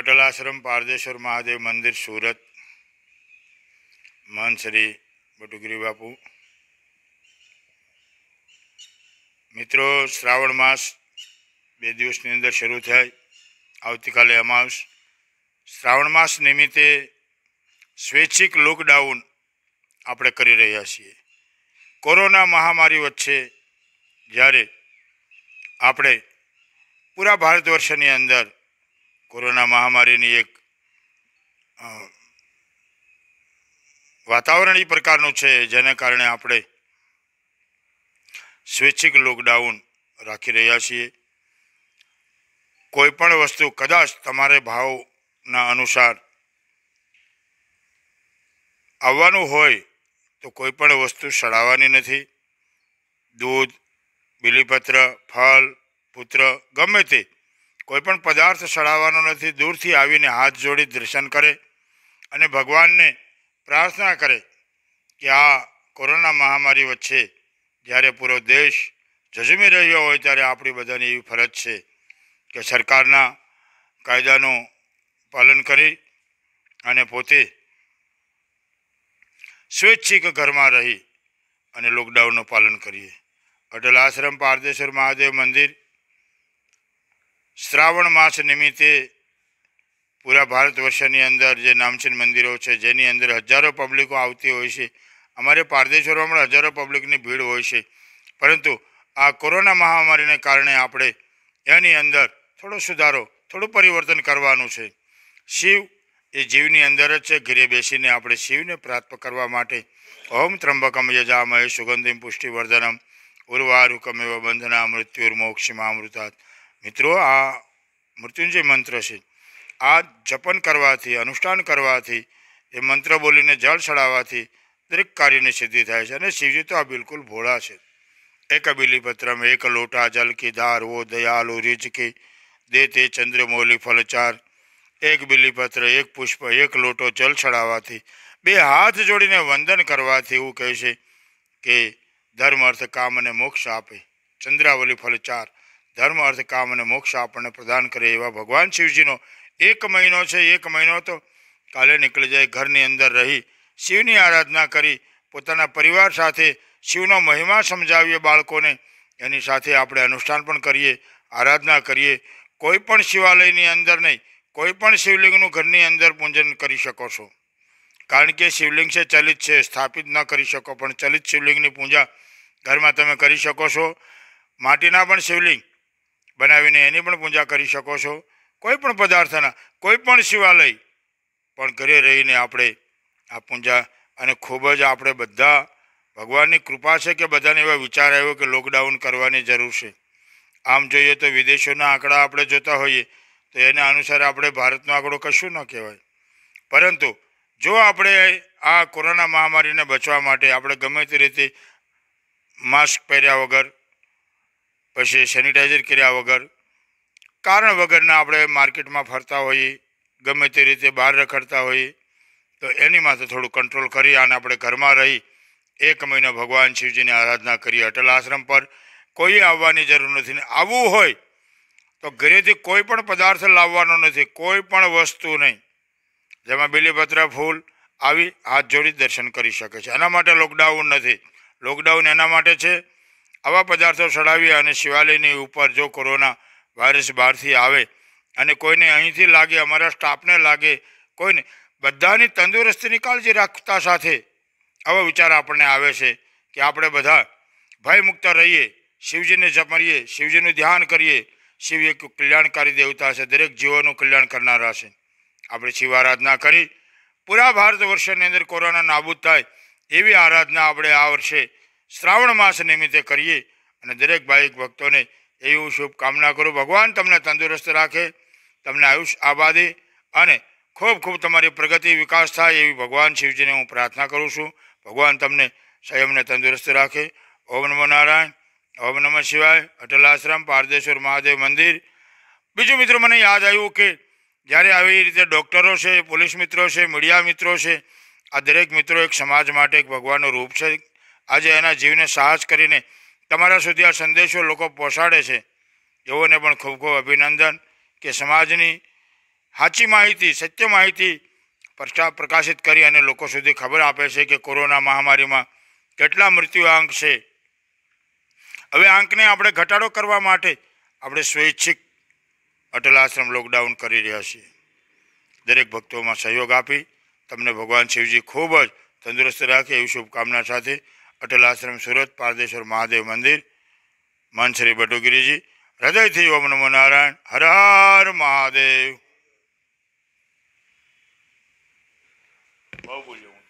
અટલ આશ્રમ પારદેશ્વર મહાદેવ મંદિર સુરત મહંત શ્રી બટુગીરી બાપુ મિત્રો શ્રાવણ માસ બે દિવસની અંદર શરૂ થાય આવતીકાલે અમાસ શ્રાવણ માસ નિમિત્તે સ્વૈચ્છિક લોકડાઉન આપણે કરી રહ્યા છીએ કોરોના મહામારી વચ્ચે જ્યારે આપણે પૂરા ભારત વર્ષની અંદર કોરોના મહામારીની એક વાતાવરણ એ પ્રકારનું છે જેને કારણે આપણે સ્વૈચ્છિક લોકડાઉન રાખી રહ્યા છીએ કોઈ પણ વસ્તુ કદાચ તમારે ભાવના અનુસાર આવવાનું હોય તો કોઈ પણ વસ્તુ સડાવવાની નથી દૂધ બીલીપત્ર ફળ પુત્ર ગમે તે કોઈપણ પદાર્થ સડાવવાનો નથી દૂરથી આવીને હાથ જોડી દર્શન કરે અને ભગવાનને પ્રાર્થના કરે કે આ કોરોના મહામારી વચ્ચે જ્યારે પૂરો દેશ ઝઝુમી રહ્યો હોય ત્યારે આપણી બધાની એવી ફરજ છે કે સરકારના કાયદાનું પાલન કરી અને પોતે સ્વૈચ્છિક ઘરમાં રહી અને લોકડાઉનનું પાલન કરીએ અટલ આશ્રમ પારદેશ્વર મહાદેવ મંદિર શ્રાવણ માસ નિમિત્તે પૂરા ભારત વર્ષની અંદર જે નામચીન મંદિરો છે જેની અંદર હજારો પબ્લિકો આવતી હોય છે અમારે પારદેશ્વરમાં પણ હજારો પબ્લિકની ભીડ હોય છે પરંતુ આ કોરોના મહામારીને કારણે આપણે એની અંદર થોડો સુધારો થોડું પરિવર્તન કરવાનું છે શિવ એ જીવની અંદર જ છે ઘરે બેસીને આપણે શિવને પ્રાપ્ત કરવા માટે ઓમ ત્રંબકમ યજામય સુગંધિમ પુષ્ટિવર્ધનમ ઉર્વારુકમેવ બંધના મૃત્યુર્મોક્ષિમામૃતાત મિત્રો આ મૃત્યુંજય મંત્ર છે આ જપન કરવાથી અનુષ્ઠાન કરવાથી એ મંત્ર બોલીને જળ ચડાવવાથી દરેક કાર્યની સિદ્ધિ થાય છે અને શિવજી તો આ બિલકુલ ભોળા છે એક બિલીપત્રમ એક લોટા જલ કી ધાર વો દયાલુ રીજ દે તે ચંદ્રમૌલી ફલચાર એક બિલીપત્ર એક પુષ્પ એક લોટો જલ ચડાવવાથી બે હાથ જોડીને વંદન કરવાથી એવું કહે છે કે ધર્મ અર્થ કામ અને મોક્ષ આપે ચંદ્રાવલી ફલચાર ધર્મ અર્થ કામ અને મોક્ષ આપણને પ્રદાન કરે એવા ભગવાન શિવજીનો એક મહિનો છે એક મહિનો તો કાલે નીકળી જાય ઘરની અંદર રહી શિવની આરાધના કરી પોતાના પરિવાર સાથે શિવનો મહિમા સમજાવીએ બાળકોને એની સાથે આપણે અનુષ્ઠાન પણ કરીએ આરાધના કરીએ કોઈ પણ શિવાલયની અંદર નહીં કોઈ પણ શિવલિંગનું ઘરની અંદર પૂજન કરી શકો છો કારણ કે શિવલિંગ છે ચલિત છે સ્થાપિત ન કરી શકો પણ ચલિત શિવલિંગની પૂજા ઘરમાં તમે કરી શકો છો માટીના પણ શિવલિંગ બનાવીને એની પણ પૂજા કરી શકો છો કોઈ પણ પદાર્થના કોઈ પણ શિવાલય પણ ઘરે રહીને આપણે આ પૂજા અને ખૂબ જ આપણે બધા ભગવાનની કૃપા છે કે બધાને એવા વિચાર આવ્યો કે લોકડાઉન કરવાની જરૂર છે આમ જોઈએ તો વિદેશોના આંકડા આપણે જોતા હોઈએ તો એના અનુસાર આપણે ભારતનો આંકડો કશું ન કહેવાય પરંતુ જો આપણે આ કોરોના મહામારીને બચવા માટે આપણે ગમે તે રીતે માસ્ક પહેર્યા વગર પછી સેનિટાઈઝર કર્યા વગર કારણ વગરના આપણે માર્કેટમાં ફરતા હોઈએ ગમે તે રીતે બહાર રખડતા હોઈએ તો એની માથે થોડું કંટ્રોલ કરી અને આપણે ઘરમાં રહી એક મહિનો ભગવાન શિવજીની આરાધના કરીએ અટલ આશ્રમ પર કોઈ આવવાની જરૂર નથી ને આવવું હોય તો ઘરેથી કોઈ પણ પદાર્થ લાવવાનો નથી કોઈ પણ વસ્તુ નહીં જેમાં બીલીપત્ર ફૂલ આવી હાથ જોડી દર્શન કરી શકે છે એના માટે લોકડાઉન નથી લોકડાઉન એના માટે છે આવા પદાર્થો ચડાવી અને શિવાલયની ઉપર જો કોરોના વાયરસ બહારથી આવે અને કોઈને અહીંથી લાગે અમારા સ્ટાફને લાગે કોઈને બધાની તંદુરસ્તીની કાળજી રાખતા સાથે આવો વિચાર આપણને આવે છે કે આપણે બધા ભય ભયમુક્ત રહીએ શિવજીને જમરીએ શિવજીનું ધ્યાન કરીએ શિવ એક કલ્યાણકારી દેવતા હશે દરેક જીવોનું કલ્યાણ કરનારા હશે આપણે શિવ આરાધના કરી પૂરા ભારત વર્ષની અંદર કોરોના નાબૂદ થાય એવી આરાધના આપણે આ વર્ષે શ્રાવણ માસ નિમિત્તે કરીએ અને દરેક ભાવિક ભક્તોને એવી હું શુભકામના કરું ભગવાન તમને તંદુરસ્ત રાખે તમને આયુષ આબાદે અને ખૂબ ખૂબ તમારી પ્રગતિ વિકાસ થાય એવી ભગવાન શિવજીને હું પ્રાર્થના કરું છું ભગવાન તમને સંયમને તંદુરસ્ત રાખે ઓમ નમો નારાયણ ઓમ નમઃ શિવાય અટલ આશ્રમ પારદેશ્વર મહાદેવ મંદિર બીજું મિત્રો મને યાદ આવ્યું કે જ્યારે આવી રીતે ડૉક્ટરો છે પોલીસ મિત્રો છે મીડિયા મિત્રો છે આ દરેક મિત્રો એક સમાજ માટે એક ભગવાનનું રૂપ છે આજે એના જીવને સાહસ કરીને તમારા સુધી આ સંદેશો લોકો પહોંચાડે છે એઓને પણ ખૂબ ખૂબ અભિનંદન કે સમાજની સાચી માહિતી સત્ય માહિતી પ્રકાશિત કરી અને લોકો સુધી ખબર આપે છે કે કોરોના મહામારીમાં કેટલા મૃત્યુ આંક છે હવે આંકને આપણે ઘટાડો કરવા માટે આપણે સ્વૈચ્છિક અટલ આશ્રમ લોકડાઉન કરી રહ્યા છીએ દરેક ભક્તોમાં સહયોગ આપી તમને ભગવાન શિવજી ખૂબ જ તંદુરસ્ત રાખે એવી શુભકામના સાથે અટલ આશ્રમ સુરત પારદેશ્વર મહાદેવ મંદિર મન શ્રી બટુગીરીજી હૃદયથી ઓમ નમો નારાયણ હર હર મહાદેવ બહુ બોલ્યો હું